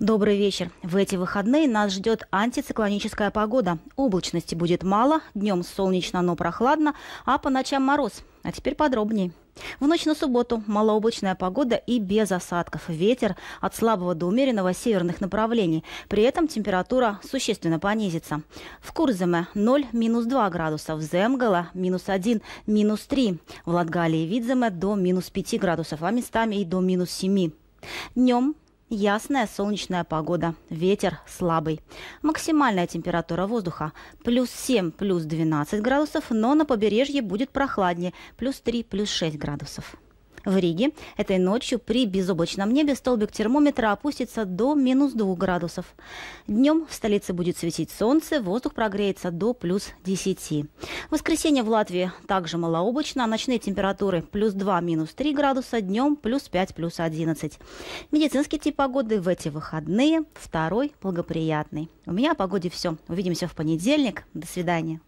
Добрый вечер. В эти выходные нас ждет антициклоническая погода. Облачности будет мало, днем солнечно, но прохладно, а по ночам мороз. А теперь подробнее. В ночь на субботу малооблачная погода и без осадков. Ветер от слабого до умеренного северных направлений. При этом температура существенно понизится. В Курземе 0, 2 градуса. В Земгала минус 1, минус 3. В Латгале и Видземе до минус 5 градусов, а местами и до минус 7. Днем Ясная солнечная погода, ветер слабый. Максимальная температура воздуха плюс 7, плюс 12 градусов, но на побережье будет прохладнее, плюс 3, плюс 6 градусов. В Риге этой ночью при безоблачном небе столбик термометра опустится до минус 2 градусов. Днем в столице будет светить солнце, воздух прогреется до плюс 10. В воскресенье в Латвии также малооблачно, ночные температуры плюс 2, минус 3 градуса, днем плюс 5, плюс 11. Медицинский тип погоды в эти выходные, второй благоприятный. У меня о погоде все. Увидимся в понедельник. До свидания.